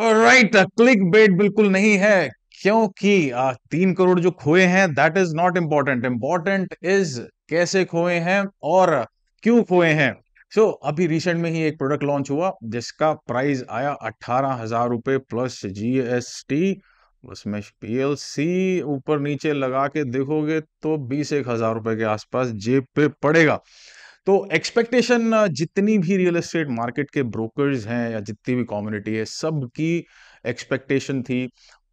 right click bait बिल्कुल नहीं है क्योंकि आ, तीन करोड़ जो खोए हैं that is not important important is कैसे खोए हैं और क्यों खोए हैं सो so, अभी रिसेंट में ही एक प्रोडक्ट लॉन्च हुआ जिसका प्राइस आया अट्ठारह हजार रुपये प्लस जीएसटी उसमें पीएलसी ऊपर नीचे लगा के देखोगे तो बीस एक हजार रुपए के आसपास जेब पे पड़ेगा तो एक्सपेक्टेशन जितनी भी रियल एस्टेट मार्केट के ब्रोकर्स हैं या जितनी भी कम्युनिटी है सबकी एक्सपेक्टेशन थी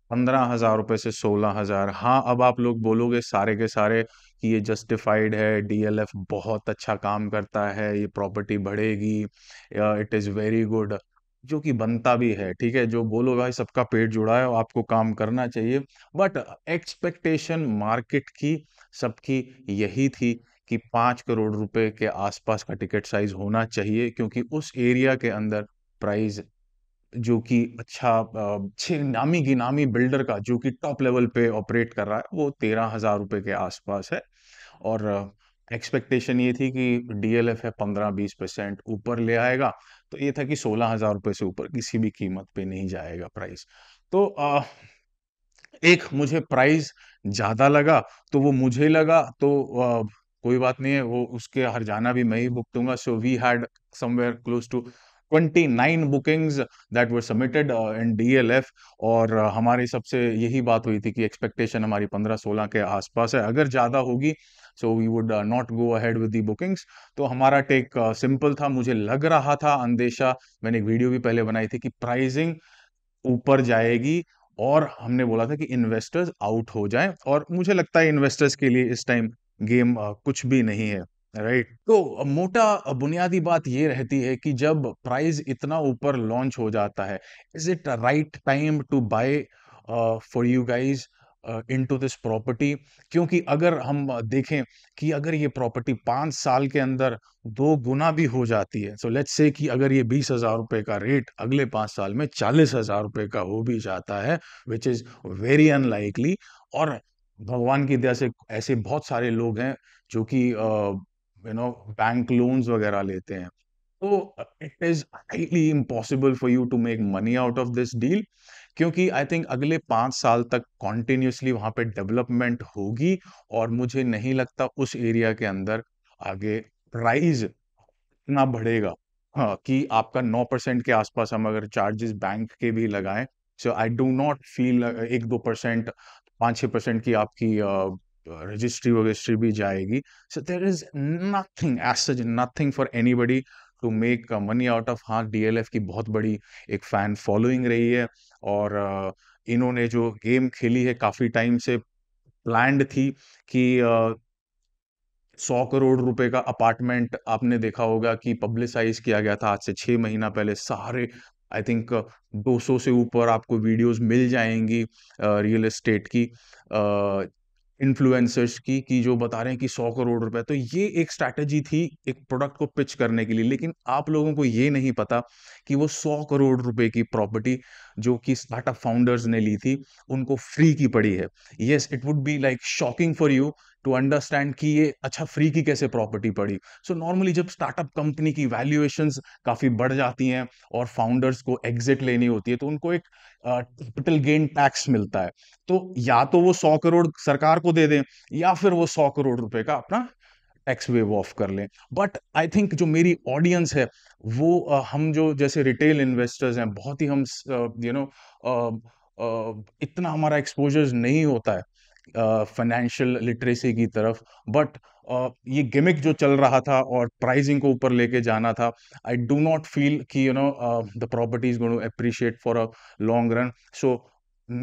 पंद्रह हजार रुपये से सोलह हजार हाँ अब आप लोग बोलोगे सारे के सारे कि ये जस्टिफाइड है डीएलएफ बहुत अच्छा काम करता है ये प्रॉपर्टी बढ़ेगी इट इज़ वेरी गुड जो कि बनता भी है ठीक है जो बोलो भाई सबका पेट जुड़ा है आपको काम करना चाहिए बट एक्सपेक्टेशन मार्केट की सबकी यही थी कि पाँच करोड़ रुपए के आसपास का टिकट साइज होना चाहिए क्योंकि उस एरिया के अंदर प्राइस जो कि अच्छा छः नामी गिनामी बिल्डर का जो कि टॉप लेवल पे ऑपरेट कर रहा है वो तेरह हज़ार रुपये के आसपास है और एक्सपेक्टेशन ये थी कि डीएलएफ है पंद्रह बीस परसेंट ऊपर ले आएगा तो ये था कि सोलह हज़ार रुपये से ऊपर किसी भी कीमत पे नहीं जाएगा प्राइस तो आ, एक मुझे प्राइस ज़्यादा लगा तो वो मुझे लगा तो आ, कोई बात नहीं है वो उसके हर जाना भी मैं ही बुक दूंगा so we had somewhere close to 29 bookings that were submitted in DLF और uh, हमारी सबसे यही बात हुई थी कि एक्सपेक्टेशन हमारी 15-16 के आसपास है अगर ज़्यादा होगी so we would not go ahead with the bookings तो हमारा टेक सिंपल uh, था मुझे लग रहा था अंदेशा मैंने एक वीडियो भी पहले बनाई थी कि प्राइजिंग ऊपर जाएगी और हमने बोला था कि इन्वेस्टर्स आउट हो जाएं और मुझे लगता है इन्वेस्टर्स के लिए इस टाइम गेम कुछ भी नहीं है राइट तो मोटा बुनियादी बात ये रहती है कि जब प्राइस इतना ऊपर लॉन्च हो जाता है is it right time to buy for you guys into this property क्योंकि अगर हम देखें कि अगर ये प्रॉपर्टी पाँच साल के अंदर दो गुना भी हो जाती है सो लेट्स से कि अगर ये बीस हज़ार रुपये का रेट अगले पाँच साल में चालीस हज़ार रुपये का हो भी जाता है विच इज़ वेरी अनलाइकली और भगवान की दया से ऐसे बहुत सारे लोग हैं जो कि यू नो बैंक लोन्स वगैरह लेते हैं तो it is highly impossible for you to make money out of this deal क्योंकि आई थिंक अगले पांच साल तक कॉन्टिन्यूसली वहां पे डेवलपमेंट होगी और मुझे नहीं लगता उस एरिया के अंदर आगे प्राइस इतना बढ़ेगा हाँ कि आपका नौ परसेंट के आसपास हम अगर चार्जेस बैंक के भी लगाएं so I do not feel एक दो परसेंट पाँच छः परसेंट की आपकी रजिस्ट्री वजिस्ट्री भी जाएगी so there is nothing as such nothing for anybody to make money out of हाँ एफ की बहुत बड़ी एक फैन फॉलोइंग रही है और uh, इन्होंने जो गेम खेली है काफ़ी टाइम से प्लैंड थी कि सौ करोड़ रुपए का अपार्टमेंट आपने देखा होगा कि पब्लिसाइज किया गया था आज से छः महीना पहले सारे आई थिंक 200 से ऊपर आपको वीडियोस मिल जाएंगी रियल uh, एस्टेट की इन्फ्लुएंसर्स uh, की कि जो बता रहे हैं कि सौ करोड़ रुपए तो ये एक स्ट्रैटेजी थी एक प्रोडक्ट को पिच करने के लिए लेकिन आप लोगों को ये नहीं पता कि वो सौ करोड़ रुपए की प्रॉपर्टी जो कि स्टार्टअप फाउंडर्स ने ली थी उनको फ्री की पड़ी है yes it would be like shocking for you to understand कि ये अच्छा फ्री की कैसे प्रॉपर्टी पड़ी सो so नॉर्मली जब स्टार्टअप कंपनी की वैल्यूएशन काफ़ी बढ़ जाती हैं और फाउंडर्स को एग्जिट लेनी होती है तो उनको एक कैपिटल गेन टैक्स मिलता है तो या तो वो सौ करोड़ सरकार को दे दें या फिर वो सौ करोड़ रुपए का अपना टैक्स वेव ऑफ कर लें बट आई थिंक जो मेरी ऑडियंस है वो आ, हम जो जैसे रिटेल इन्वेस्टर्स हैं बहुत ही हम यू नो इतना हमारा एक्सपोजर नहीं होता है फाइनेंशियल लिटरेसी की तरफ बट ये गिमिक जो चल रहा था और प्राइजिंग को ऊपर लेके जाना था आई डू नॉट फील कि you know the property is going to appreciate for a long run so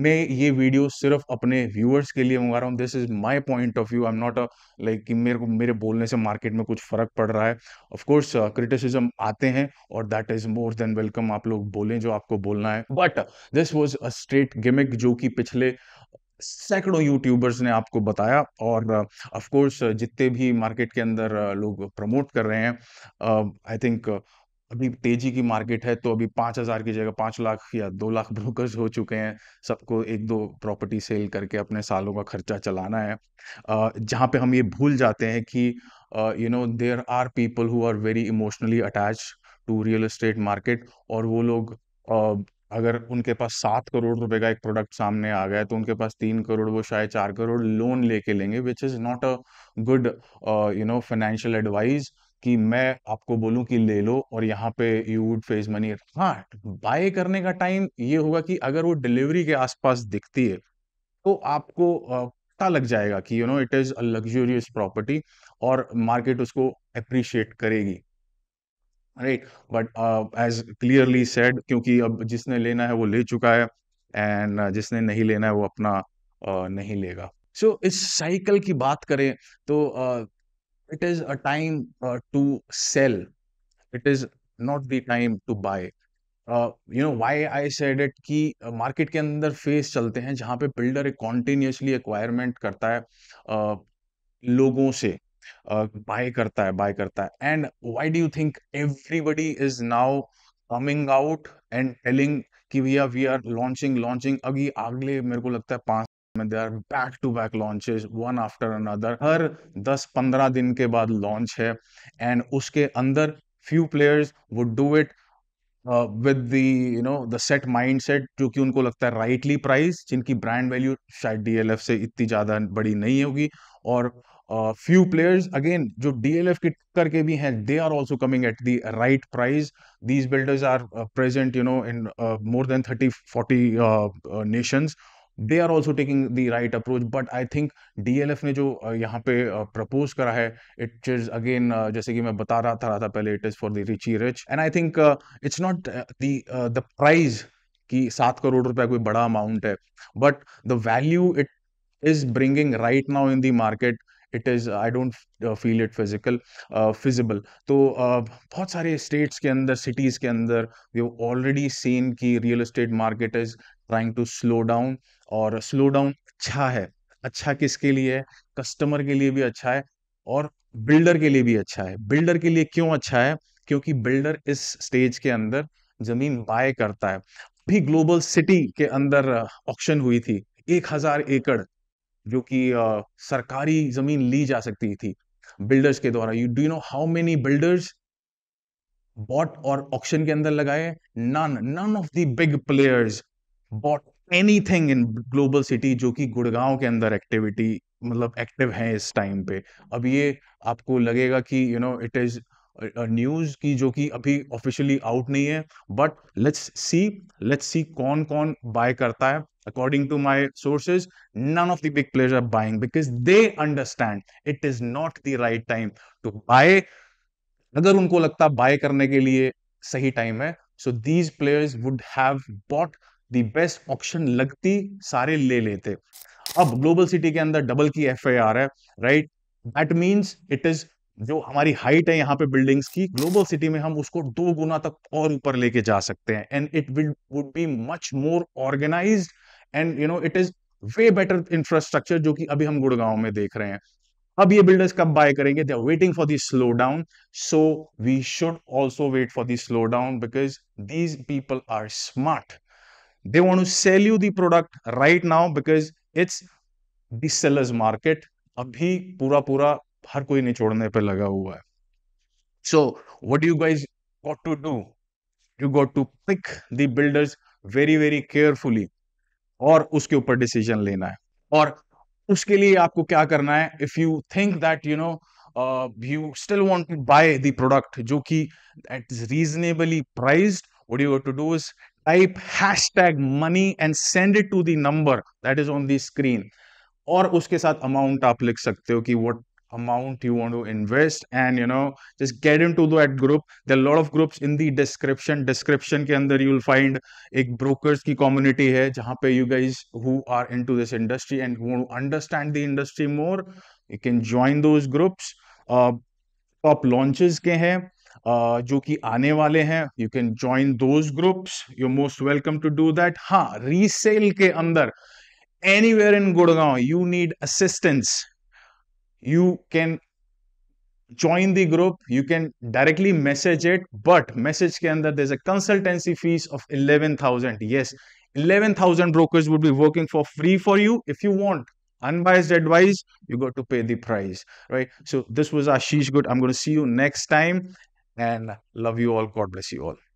मैं ये वीडियो सिर्फ अपने व्यूअर्स के लिए मंगा रहा हूँ this is my point of view I am not a like कि मेरे को मेरे बोलने से मार्केट में कुछ फर्क पड़ रहा है ऑफ कोर्स क्रिटिसिज्म आते हैं और that is more than welcome आप लोग बोलें जो आपको बोलना है but this was a straight gimmick जो कि पिछले सैकड़ों यूट्यूबर्स ने आपको बताया और ऑफ कोर्स जितने भी मार्केट के अंदर लोग प्रमोट कर रहे हैं आई थिंक अभी तेजी की मार्केट है तो अभी पाँच हज़ार की जगह पाँच लाख या दो लाख ब्रोकर्स हो चुके हैं सबको एक दो प्रॉपर्टी सेल करके अपने सालों का खर्चा चलाना है जहाँ पे हम ये भूल जाते हैं कि you know there are people who are very emotionally attach to real estate market और वो लोग अगर उनके पास सात करोड़ रुपए का एक प्रोडक्ट सामने आ गया तो उनके पास तीन करोड़ वो शायद चार करोड़ लोन लेके लेंगे which is not a good you know financial advice कि मैं आपको बोलूं कि ले लो और यहाँ पे यू वुड फेस मनी हाँ बाय करने का टाइम ये होगा कि अगर वो डिलीवरी के आसपास दिखती है तो आपको uh, पता लग जाएगा कि you know it is a luxurious property और मार्केट उसको अप्रिशिएट करेगी right but as clearly said क्योंकि अब जिसने लेना है वो ले चुका है एंड uh, जिसने नहीं लेना है वो अपना uh, नहीं लेगा सो so, इस साइकिल की बात करें तो it is a time to sell it is not the time to buy you know why I said it कि मार्केट uh, के अंदर फेस चलते हैं जहाँ पे बिल्डर एक कॉन्टिन्यूसली एक्वायरमेंट करता है uh, लोगों से बाय करता है बाय करता है and why do you think everybody is now coming out and telling कि भैया वी आर लॉन्चिंग लॉन्चिंग अभी अगले मेरे को लगता है पांच में they are back to back launches one after another हर दस पंद्रह दिन के बाद लॉन्च है एंड उसके अंदर few players would do it with the you know the set mind set जो कि उनको लगता है राइटली प्राइस जिनकी ब्रांड वैल्यू शायद डीएलएफ से इतनी ज़्यादा बड़ी नहीं होगी और फ्यू प्लेयर्स अगेन जो डीएलएफ किट करके भी हैं they are also coming at the right price these builders are present you know in more than thirty forty nations they are also taking the right approach but I think DLF ने जो uh, यहाँ पे propose uh, करा है it is again जैसे कि मैं बता रहा था, रहा था पहले it is for the rich ई rich and I think it's not the price कि सात करोड़ रुपया कोई बड़ा अमाउंट है but the value it is bringing right now in the market it is I don't feel it physical feasible तो uh, बहुत सारे स्टेट्स के अंदर सिटीज़ के अंदर वी ऑलरेडी सीन कि real estate market is trying to slow down और slow down अच्छा है अच्छा किसके लिए है कस्टमर के लिए भी अच्छा है और बिल्डर के लिए भी अच्छा है बिल्डर के लिए क्यों अच्छा है क्योंकि बिल्डर इस स्टेज के अंदर जमीन बाय करता है भी ग्लोबल सिटी के अंदर ऑक्शन uh, हुई थी एक हजार एकड़ जो कि सरकारी जमीन ली जा सकती थी बिल्डर्स के द्वारा you do know how many builders bought और ऑक्शन के अंदर लगाए none none of the big players bought anything in global city जो कि गुड़गांव के अंदर एक्टिविटी मतलब एक्टिव है इस टाइम पे अब ये आपको लगेगा कि you know it is news की जो कि अभी ऑफिशियली आउट नहीं है but let's see let's see कौन कौन बाय करता है according to my sources none of the big players are buying because they understand it is not the right time to buy अगर उनको लगता बाय करने के लिए सही टाइम है so these players would have bought the best option लगती सारे ले लेते अब ग्लोबल सिटी के अंदर डबल की एफ आई आर है right that means it is जो हमारी हाइट है यहाँ पे बिल्डिंग्स की ग्लोबल सिटी में हम उसको दो गुना तक और ऊपर लेके जा सकते हैं and it will would be much more organise and you know it is way better infrastructure जो कि अभी हम गुड़गांव में देख रहे हैं अब ये बिल्डर्स कब बाय करेंगे they are waiting for the slow down so we should also wait for the slow down because these people are smart they want to sell you the product right now because it's the sellers market अभी पूरा पूरा हर कोई निचोड़ने पर लगा हुआ है so what you guys got to do you got to pick the builders very very carefully और उसके ऊपर डिसीजन लेना है और उसके लिए आपको क्या करना है if you think that you know you still want to buy the product जो कि at reasonably price what you have to do is type hashtag money and send it to the number that is on और उसके साथ amount आप लिख सकते हो कि what amount you want to invest and you know just get into that group there are a lot of groups in the description description ke andar you will find a brokers ki community hai jahan pe you guys who are into this industry and who want to understand the industry more you can join those groups uh, top launches ke हैं uh, जो कि आने वाले हैं you can join those groups you're most welcome to do that हाँ resale के अंदर anywhere in Gurgaon you need assistance you can join the group you can directly message it but message ke andar there's a consultancy fees of 11000 yes 11000 brokers would be working for free for you if you want unbiased advice you got to pay the price right so this was ashish good i'm going to see you next time and love you all god bless you all